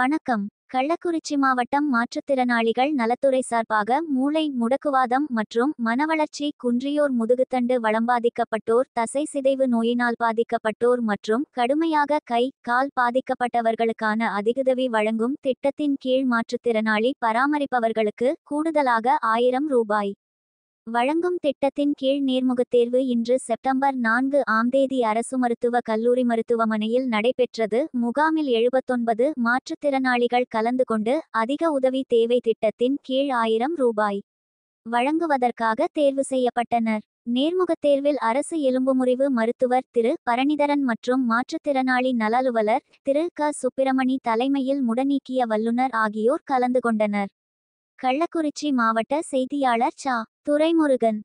வணக்கம் கள்ளக்குறிச்சி மாவட்டம் மாற்றுத்திறனாளிகள் நலத்துறை சார்பாக மூளை முடக்குவாதம் மற்றும் மனவளர்ச்சி குன்றியோர் முதுகுத்தண்டு வளம்பாதிக்கப்பட்டோர் தசை சிதைவு நோயினால் பாதிக்கப்பட்டோர் மற்றும் கடுமையாக கை கால் பாதிக்கப்பட்டவர்களுக்கான அதிகுதவி வழங்கும் திட்டத்தின் கீழ் மாற்றுத்திறனாளி பராமரிப்பவர்களுக்கு கூடுதலாக ஆயிரம் ரூபாய் வழங்கும் திட்டத்தின் கீழ் நேர்முகத் தேர்வு இன்று செப்டம்பர் நான்கு ஆம் தேதி அரசு மருத்துவ கல்லூரி மருத்துவமனையில் நடைபெற்றது முகாமில் எழுபத்தொன்பது மாற்றுத்திறனாளிகள் கலந்து கொண்டு அதிக உதவி தேவை திட்டத்தின் கீழ் ஆயிரம் ரூபாய் வழங்குவதற்காக தேர்வு செய்யப்பட்டனர் நேர்முகத் தேர்வில் அரசு எலும்புமுறிவு மருத்துவர் திரு பரணிதரன் மற்றும் மாற்றுத்திறனாளி நலலுவலர் திரு க சுப்பிரமணி தலைமையில் முடநீக்கிய வல்லுநர் ஆகியோர் கலந்து கொண்டனர் கள்ளக்குறிச்சி மாவட்ட செய்தியாளர் சா துரைமுருகன்